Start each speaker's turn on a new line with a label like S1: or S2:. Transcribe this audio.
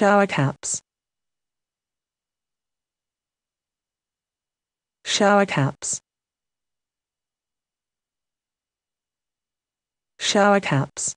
S1: Shower caps. Shower caps. Shower caps.